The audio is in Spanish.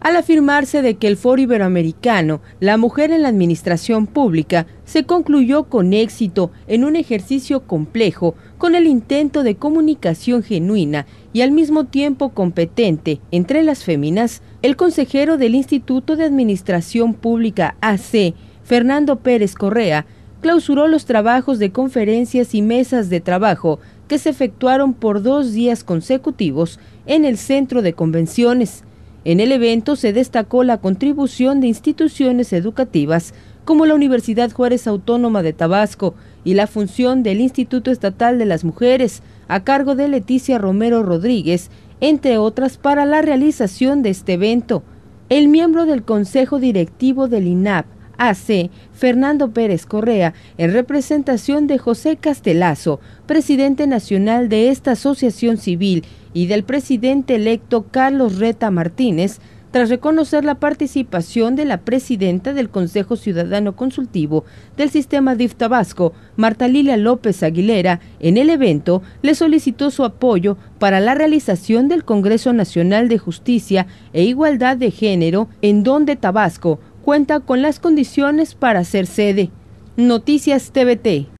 al afirmarse de que el Foro Iberoamericano, la mujer en la administración pública, se concluyó con éxito en un ejercicio complejo, con el intento de comunicación genuina y al mismo tiempo competente entre las féminas, el consejero del Instituto de Administración Pública AC, Fernando Pérez Correa, clausuró los trabajos de conferencias y mesas de trabajo que se efectuaron por dos días consecutivos en el Centro de Convenciones. En el evento se destacó la contribución de instituciones educativas como la Universidad Juárez Autónoma de Tabasco y la función del Instituto Estatal de las Mujeres a cargo de Leticia Romero Rodríguez, entre otras para la realización de este evento. El miembro del Consejo Directivo del INAP, AC Fernando Pérez Correa, en representación de José Castelazo, presidente nacional de esta asociación civil, y del presidente electo Carlos Reta Martínez, tras reconocer la participación de la presidenta del Consejo Ciudadano Consultivo del Sistema DIF Tabasco, Marta Lilia López Aguilera, en el evento le solicitó su apoyo para la realización del Congreso Nacional de Justicia e Igualdad de Género en donde Tabasco cuenta con las condiciones para ser sede. Noticias TVT.